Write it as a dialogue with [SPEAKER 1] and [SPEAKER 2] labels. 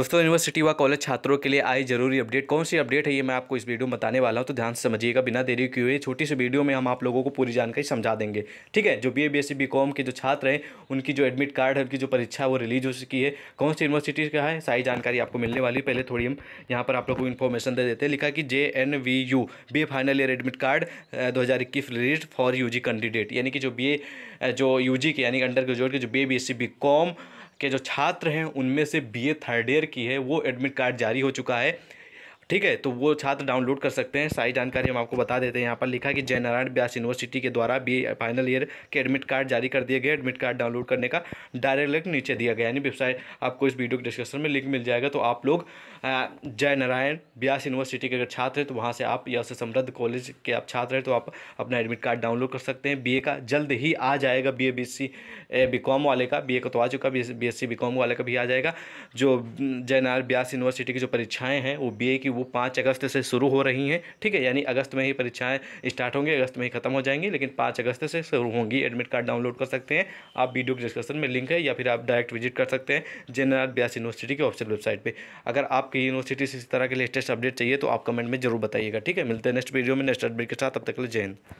[SPEAKER 1] दोस्तों यूनिवर्सिटी व कॉलेज छात्रों के लिए आई जरूरी अपडेट कौन सी अपडेट है ये मैं आपको इस वीडियो में बताने वाला हूँ तो ध्यान से समझिएगा बिना देरी की हुई छोटी सी वीडियो में हम आप लोगों को पूरी जानकारी समझा देंगे ठीक है जो B A B S C B Com के जो छात्र हैं उनकी जो एडमिट कार्ड है उनकी जो परीक्षा वो रिलीज हो चुकी है कौन सी यूनिवर्सिटी का है सारी जानकारी आपको मिलने वाली पहले थोड़ी हम यहाँ पर आप लोग को इन्फॉर्मेशन दे देते हैं लिखा कि J N V U B A final year admit card दो हज़ार इक्कीस release for U G candidate यानी कि जो बी ए जो यू जी के यानी अंडर ग्रेजुएट के जो B A B S C B Com के जो छात्र हैं उनमें से बीए थर्ड ईयर की है वो एडमिट कार्ड जारी हो चुका है ठीक है तो वो छात्र डाउनलोड कर सकते हैं सारी जानकारी हम आपको बता देते हैं यहाँ पर लिखा कि जय नारायण ब्यास यूनिवर्सिटी के द्वारा बी फाइनल ईयर के एडमिट कार्ड जारी कर दिए गए एडमिट कार्ड डाउनलोड करने का डायरेक्ट लिंक नीचे दिया गया यानी वेबसाइट आपको इस वीडियो के डिस्क्रिप्शन में लिंक मिल जाएगा तो आप लोग जय नारायण ब्यास यूनिवर्सिटी के अगर छात्र हैं तो वहाँ से आप या उससे समृद्ध कॉलेज के आप छात्र हैं तो आप अपना एडमिट कार्ड डाउनलोड कर सकते हैं बी का जल्द ही आ जाएगा B A B C B Com वाले का बी ए का तो आ चुका B S C B Com वाले का भी आ जाएगा जो जय नारायण ब्यास यूनिवर्सिटी की जो परीक्षाएँ हैं वो बी ए की वो पाँच अगस्त से शुरू हो रही हैं ठीक है यानी अगस्त में ही परीक्षाएँ स्टार्ट होंगी अगस्त में ही खत्म हो जाएंगी लेकिन पाँच अगस्त से शुरू होंगी एडमिट कार्ड डाउनलोड कर सकते हैं आप वीडियो के में लिंक है या फिर आप डायरेक्ट विजिट कर सकते हैं जनरल ब्यास यूनिवर्सिटी की ऑफिशियल वेबसाइट पर अगर आपकी यूनिवर्सिटी से इस तरह के लेटेस्ट अपडेट चाहिए तो आप कमेंट में जरूर बताइएगा ठीक है मिलते हैं नेक्स्ट वीडियो में नेक्स्ट अपडेट के साथ अब तक जय हिंद